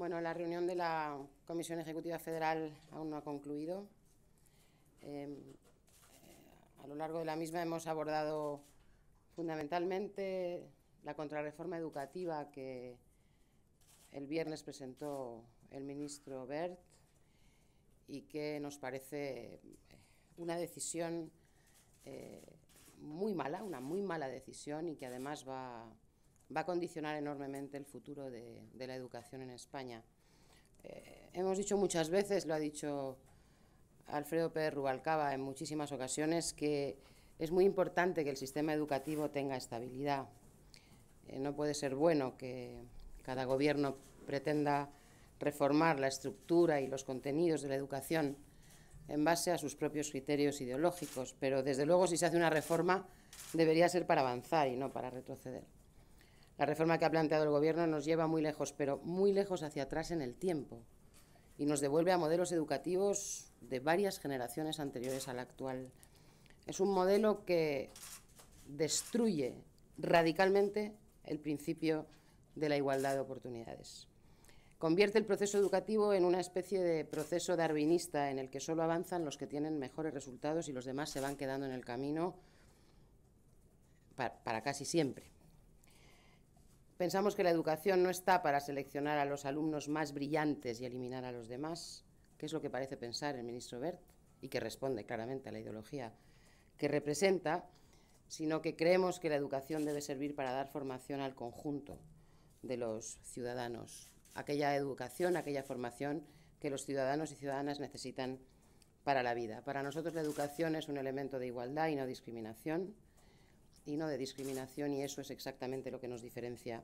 Bueno, la reunión de la Comisión Ejecutiva Federal aún no ha concluido. Em, eh, a lo largo de la misma hemos abordado fundamentalmente la contrarreforma educativa que el viernes presentó el ministro Bert y que nos parece eh, una decisión eh, muy mala, una muy mala decisión y que además va va a condicionar enormemente el futuro de, la educación en España. Eh, hemos dicho muchas veces, lo ha dicho Alfredo Pérez Rubalcaba en muchísimas ocasiones, que es muy importante que el sistema educativo tenga estabilidad. Eh, no puede ser bueno que cada gobierno pretenda reformar la estructura y los contenidos de la educación en base a sus propios criterios ideológicos, pero desde luego si se hace una reforma debería ser para avanzar y no para retroceder. La reforma que ha planteado el Gobierno nos lleva muy lejos, pero muy lejos hacia atrás en el tiempo y nos devuelve a modelos educativos de varias generaciones anteriores a la actual. Es un modelo que destruye radicalmente el principio de la igualdad de oportunidades. Convierte el proceso educativo en una especie de proceso darwinista en el que solo avanzan los que tienen mejores resultados y los demás se van quedando en el camino para casi siempre. Pensamos que la educación no está para seleccionar a los alumnos más brillantes y eliminar a los demás, que es lo que parece pensar el ministro Bert y que responde claramente a la ideología que representa, sino que creemos que la educación debe servir para dar formación al conjunto de los ciudadanos, aquella educación, aquella formación que los ciudadanos y ciudadanas necesitan para la vida. Para nosotros la educación es un elemento de igualdad y no discriminación y no de discriminación y eso es exactamente lo que nos diferencia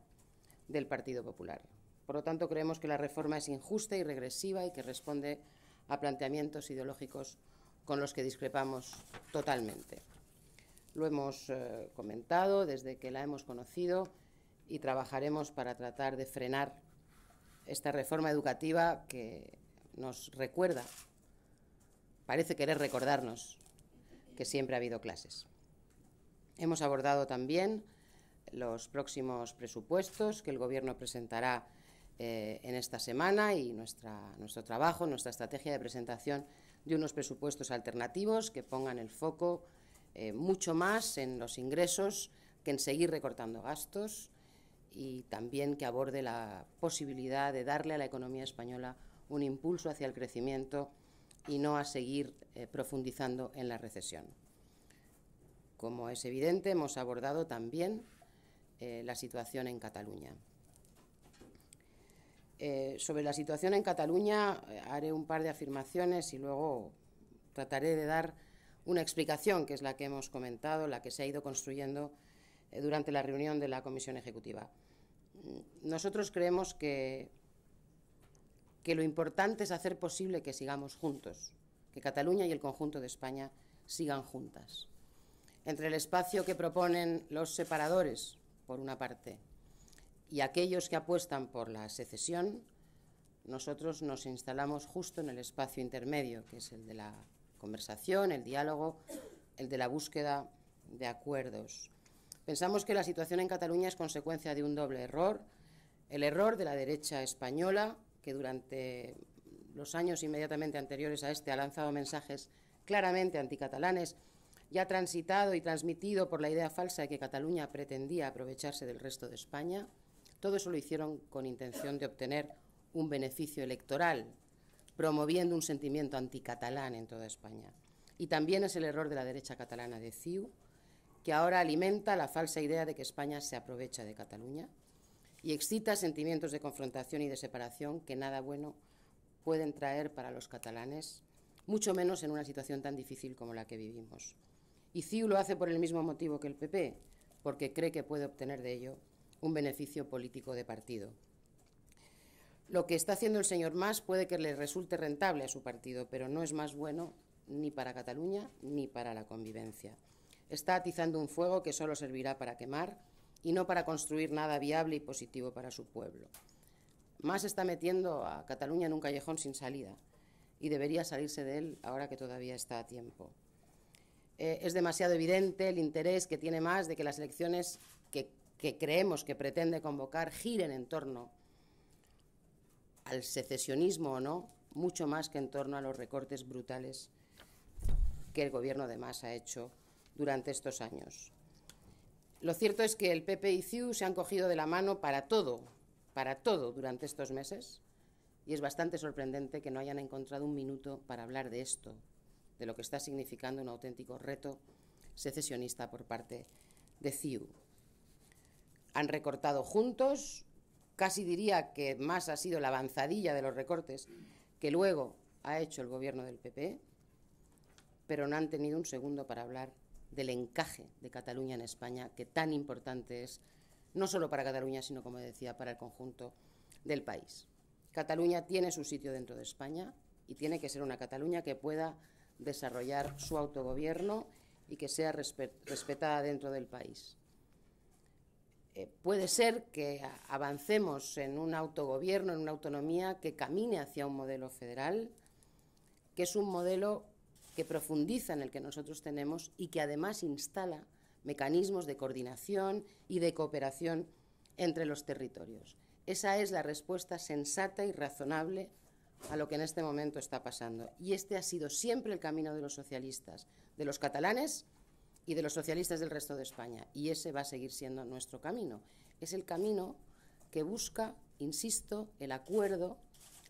del Partido Popular. Por lo tanto, creemos que la reforma es injusta y regresiva y que responde a planteamientos ideológicos con los que discrepamos totalmente. Lo hemos eh, comentado desde que la hemos conocido y trabajaremos para tratar de frenar esta reforma educativa que nos recuerda, parece querer recordarnos que siempre ha habido clases. Hemos abordado también los próximos presupuestos que el Gobierno presentará eh, en esta semana y nuestro trabajo, nuestra estrategia de presentación de unos presupuestos alternativos que pongan el foco eh, mucho más en los ingresos que en seguir recortando gastos y también que aborde la posibilidad de darle a la economía española un impulso hacia el crecimiento y no a seguir eh, profundizando en la recesión. Como es evidente, hemos abordado también eh, la situación en Cataluña. Eh, sobre la situación en Cataluña eh, haré un par de afirmaciones y luego trataré de dar una explicación, que es la que hemos comentado, la que se ha ido construyendo durante la reunión de la Comisión Ejecutiva. Mm, nosotros creemos que, que lo importante es hacer posible que sigamos juntos, que Cataluña y el conjunto de España sigan juntas entre el espacio que proponen los separadores, por una parte, y aquellos que apuestan por la secesión, nosotros nos instalamos justo en el espacio intermedio, que es el de la conversación, el diálogo, el de la búsqueda de acuerdos. Pensamos que la situación en Cataluña es consecuencia de un doble error, el error de la derecha española, que durante los años inmediatamente anteriores a este ha lanzado mensajes claramente anticatalanes ya transitado y transmitido por la idea falsa de que Cataluña pretendía aprovecharse del resto de España, todo eso lo hicieron con intención de obtener un beneficio electoral, promoviendo un sentimiento anticatalán en toda España. Y también es el error de la derecha catalana de CIU, que ahora alimenta la falsa idea de que España se aprovecha de Cataluña y excita sentimientos de confrontación y de separación que nada bueno pueden traer para los catalanes, mucho menos en una situación tan difícil como la que vivimos. Y CIU lo hace por el mismo motivo que el PP, porque cree que puede obtener de ello un beneficio político de partido. Lo que está haciendo el señor Mas puede que le resulte rentable a su partido, pero no es más bueno ni para Cataluña ni para la convivencia. Está atizando un fuego que solo servirá para quemar y no para construir nada viable y positivo para su pueblo. Mas está metiendo a Cataluña en un callejón sin salida y debería salirse de él ahora que todavía está a tiempo. Eh, es demasiado evidente el interés que tiene más de que las elecciones que, creemos que pretende convocar giren en torno al secesionismo o no, mucho más que en torno a los recortes brutales que el gobierno de MAS ha hecho durante estos años. Lo cierto es que el PP y CIU se han cogido de la mano para todo, para todo durante estos meses, y es bastante sorprendente que no hayan encontrado un minuto para hablar de esto, de lo que está significando un auténtico reto secesionista por parte de CIU. Han recortado juntos, casi diría que más ha sido la avanzadilla de los recortes que luego ha hecho el gobierno del PP, pero no han tenido un segundo para hablar del encaje de Cataluña en España, que tan importante es, no solo para Cataluña, sino, como decía, para el conjunto del país. Cataluña tiene su sitio dentro de España y tiene que ser una Cataluña que pueda desarrollar su autogobierno y que sea respetada dentro del país. Eh, puede ser que avancemos en un autogobierno, en una autonomía que camine hacia un modelo federal, que es un modelo que profundiza en el que nosotros tenemos y que además instala mecanismos de coordinación y de cooperación entre los territorios. Esa es la respuesta sensata y razonable a lo que en este momento está pasando. Y este ha sido siempre el camino de los socialistas, de los catalanes y de los socialistas del resto de España. Y ese va a seguir siendo nuestro camino. Es el camino que busca, insisto, el acuerdo,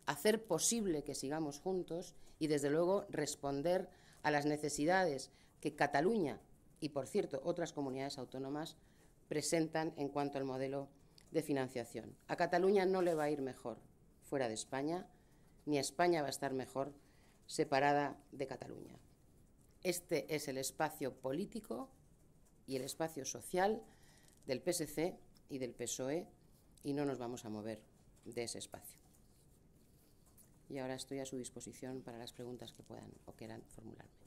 hacer posible que sigamos juntos y, desde luego, responder a las necesidades que Cataluña y, por cierto, otras comunidades autónomas presentan en cuanto al modelo de financiación. A Cataluña no le va a ir mejor fuera de España ni España va a estar mejor separada de Cataluña. Este es el espacio político y el espacio social del PSC y del PSOE y no nos vamos a mover de ese espacio. Y ahora estoy a su disposición para las preguntas que puedan o quieran formularme.